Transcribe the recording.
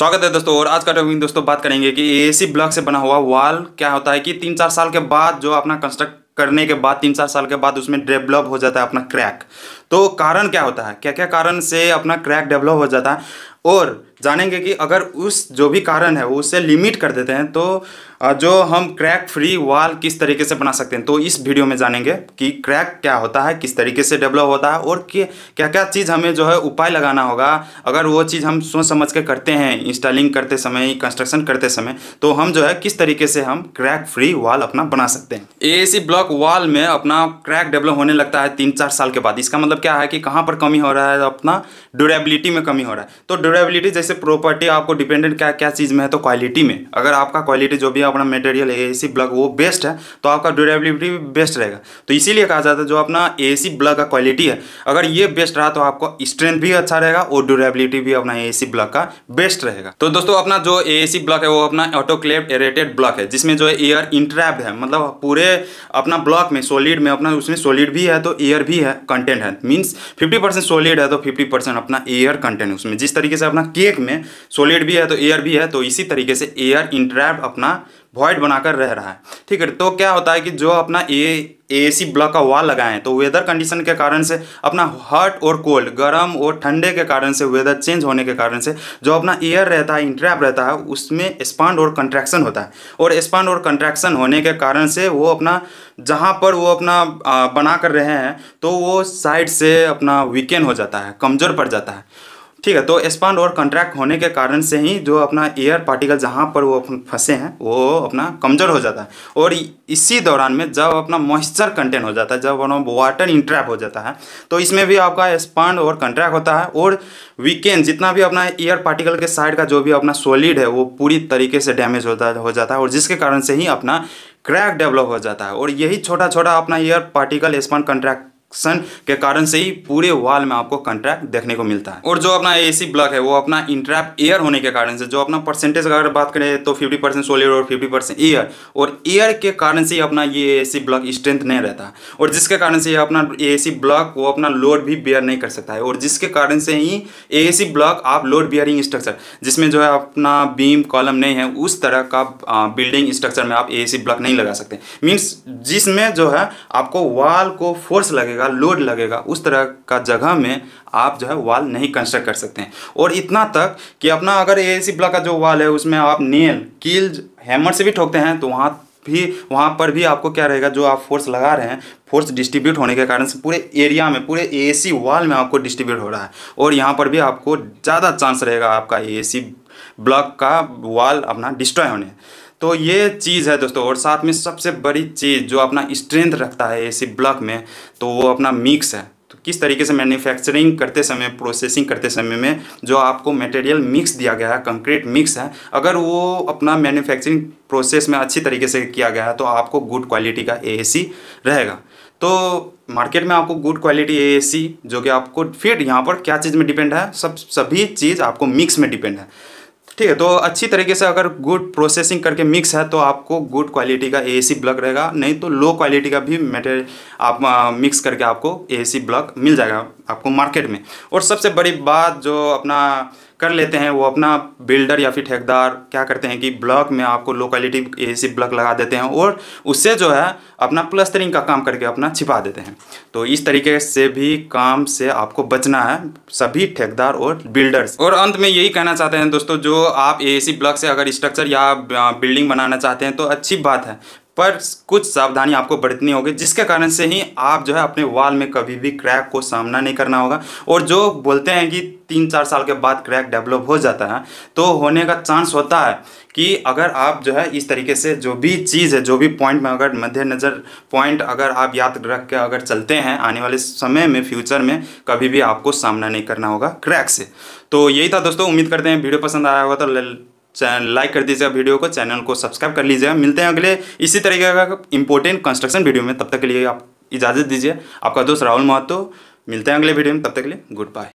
स्वागत है दोस्तों और आज का टॉपिक दोस्तों बात करेंगे कि एसी ब्लॉक से बना हुआ वाल क्या होता है कि तीन चार साल के बाद जो अपना कंस्ट्रक्ट करने के बाद तीन चार साल के बाद उसमें डेवलप हो जाता है अपना क्रैक तो कारण क्या होता है क्या क्या कारण से अपना क्रैक डेवलप हो जाता है और जानेंगे कि अगर उस जो भी कारण है उसे लिमिट कर देते हैं तो जो हम क्रैक फ्री वॉल किस तरीके से बना सकते हैं तो इस वीडियो में जानेंगे कि क्रैक क्या होता है किस तरीके से डेवलप होता है और क्या क्या चीज़ हमें जो है उपाय लगाना होगा अगर वो चीज़ हम सोच समझ के करते हैं इंस्टॉलिंग करते समय कंस्ट्रक्शन करते समय तो हम जो है किस तरीके से हम क्रैक फ्री वॉल अपना बना सकते हैं ए ब्लॉक वॉल में अपना क्रैक डेवलप होने लगता है तीन चार साल के बाद इसका मतलब क्या है कि कहाँ पर कमी हो रहा है अपना ड्यूरेबिलिटी में कमी हो रहा है तो ड्यूरेबिलिटी जैसे प्रॉपर्टी आपको डिपेंडेंट क्या क्या चीज़ में है तो क्वालिटी में अगर आपका क्वालिटी जो भी अपना मटेरियल है सी ब्लग वो बेस्ट है तो आपका ड्यूरेबिलिटी भी बेस्ट रहेगा तो इसीलिए कहा जाता है जो अपना सी ब्लग का क्वालिटी है अगर ये बेस्ट रहा तो आपका स्ट्रेंथ भी अच्छा रहेगा और ड्यूरेबिलिटी भी अपना ए सी ब्लग का बेस्ट रहेगा तो दोस्तों अपना जो ए सी ब्लग है वो अपना ऑटोक्लेव एरेटेड ब्लॉक है जिसमें जो है एयर इंट्रैप है मतलब पूरे अपना ब्लॉक में सॉलिड में अपना उसमें सॉलिड भी है तो एयर भी है कंटेंट है मीन्स फिफ्टी सॉलिड है तो फिफ्टी अपना एयर कंटेंट है उसमें जिस तरीके से अपना केक में सोलिड भी है तो एयर भी है तो इसी तरीके से एयर इंट्रैप अपना वॉइड बनाकर रह रहा है ठीक है तो क्या होता है कि जो अपना ए ए सी ब्लॉक का वॉल लगाएं तो वेदर कंडीशन के कारण से अपना हॉट और कोल्ड गर्म और ठंडे के कारण से वेदर चेंज होने के कारण से जो अपना एयर रहता है इंट्रैप रहता है उसमें स्पांड और कंट्रैक्शन होता है और स्पांड और कंट्रैक्शन होने के कारण से वो अपना जहाँ पर वो अपना बना कर रहे हैं तो वो साइड से अपना वीकेंड हो जाता है कमज़ोर पड़ जाता है ठीक है तो एक्सपांड और कंट्रैक्ट होने के कारण से ही जो अपना एयर पार्टिकल जहाँ पर वो फंसे हैं वो अपना कमज़ोर हो जाता है और इसी दौरान में जब अपना मॉइस्चर कंटेंट हो जाता है जब अपना वाटर इंट्रैप हो जाता है तो इसमें भी आपका एक्सपांड और कंट्रैक्ट होता है और वीकेंड जितना भी अपना एयर पार्टिकल के साइड का जो भी अपना सोलिड है वो पूरी तरीके से डैमेज होता हो जाता है और जिसके कारण से ही अपना क्रैक डेवलप हो जाता है और यही छोटा छोटा अपना air particle expand contract sun के कारण से ही पूरे वाल में आपको कंट्रैक्ट देखने को मिलता है और जो अपना एसी ब्लॉक है वो अपना इंट्रैप एयर होने के कारण से जो अपना परसेंटेज अगर बात करें तो 50 परसेंट सोलिड और 50 परसेंट एयर और एयर के कारण से ही अपना ये एसी ब्लॉक स्ट्रेंथ नहीं रहता है और जिसके कारण से ये अपना सी ब्लॉक वो अपना लोड भी बियर नहीं कर सकता है और जिसके कारण से ही सी ब्लॉक आप लोड बियरिंग स्ट्रक्चर जिसमें जो है अपना बीम कॉलम नहीं है उस तरह का बिल्डिंग स्ट्रक्चर में आप सी ब्लॉक नहीं लगा सकते मीन्स जिसमें जो है आपको वाल को फोर्स लगेगा लगेगा लोड लगेगा उस तरह का जगह में आप जो है वाल नहीं कंस्ट्रक्ट कर सकते हैं और इतना तक कि अपना अगर ए सी ब्लॉक का जो वाल है उसमें आप नेल कील हैमर से भी ठोकते हैं तो वहाँ भी वहाँ पर भी आपको क्या रहेगा जो आप फोर्स लगा रहे हैं फोर्स डिस्ट्रीब्यूट होने के कारण से पूरे एरिया में पूरे ए वॉल में आपको डिस्ट्रीब्यूट हो रहा है और यहाँ पर भी आपको ज़्यादा चांस रहेगा आपका ए ब्लॉक का वॉल अपना डिस्ट्रॉय होने तो ये चीज़ है दोस्तों और साथ में सबसे बड़ी चीज़ जो अपना स्ट्रेंथ रखता है एसी ब्लॉक में तो वो अपना मिक्स है तो किस तरीके से मैन्युफैक्चरिंग करते समय प्रोसेसिंग करते समय में जो आपको मटेरियल मिक्स दिया गया है कंक्रीट मिक्स है अगर वो अपना मैन्युफैक्चरिंग प्रोसेस में अच्छी तरीके से किया गया है तो आपको गुड क्वालिटी का ए रहेगा तो मार्केट में आपको गुड क्वालिटी ए जो कि आपको फिर यहाँ पर क्या चीज़ में डिपेंड है सब सभी चीज़ आपको मिक्स में डिपेंड है ठीक है तो अच्छी तरीके से अगर गुड प्रोसेसिंग करके मिक्स है तो आपको गुड क्वालिटी का ए ब्लॉक रहेगा नहीं तो लो क्वालिटी का भी मेटेरियल आप आ, मिक्स करके आपको ए ब्लॉक मिल जाएगा आपको मार्केट में और सबसे बड़ी बात जो अपना कर लेते हैं वो अपना बिल्डर या फिर ठेकेदार क्या करते हैं कि ब्लॉक में आपको लोकेलिटी सी ब्लॉक लगा देते हैं और उससे जो है अपना प्लस्टरिंग का काम करके अपना छिपा देते हैं तो इस तरीके से भी काम से आपको बचना है सभी ठेकेदार और बिल्डर्स और अंत में यही कहना चाहते हैं दोस्तों जो आप ए ब्लॉक से अगर स्ट्रक्चर या बिल्डिंग बनाना चाहते हैं तो अच्छी बात है पर कुछ सावधानी आपको बरतनी होगी जिसके कारण से ही आप जो है अपने वाल में कभी भी क्रैक को सामना नहीं करना होगा और जो बोलते हैं कि तीन चार साल के बाद क्रैक डेवलप हो जाता है तो होने का चांस होता है कि अगर आप जो है इस तरीके से जो भी चीज़ है जो भी पॉइंट में अगर मद्देनज़र पॉइंट अगर आप याद रख के अगर चलते हैं आने वाले समय में फ्यूचर में कभी भी आपको सामना नहीं करना होगा क्रैक से तो यही था दोस्तों उम्मीद करते हैं वीडियो पसंद आया होगा तो लाइक कर दीजिएगा वीडियो को चैनल को सब्सक्राइब कर लीजिएगा मिलते हैं अगले इसी तरीके का इंपॉर्टेंट कंस्ट्रक्शन वीडियो में तब तक के लिए आप इजाज़त दीजिए आपका दोस्त राहुल महतो मिलते हैं अगले वीडियो में तब तक के लिए गुड बाय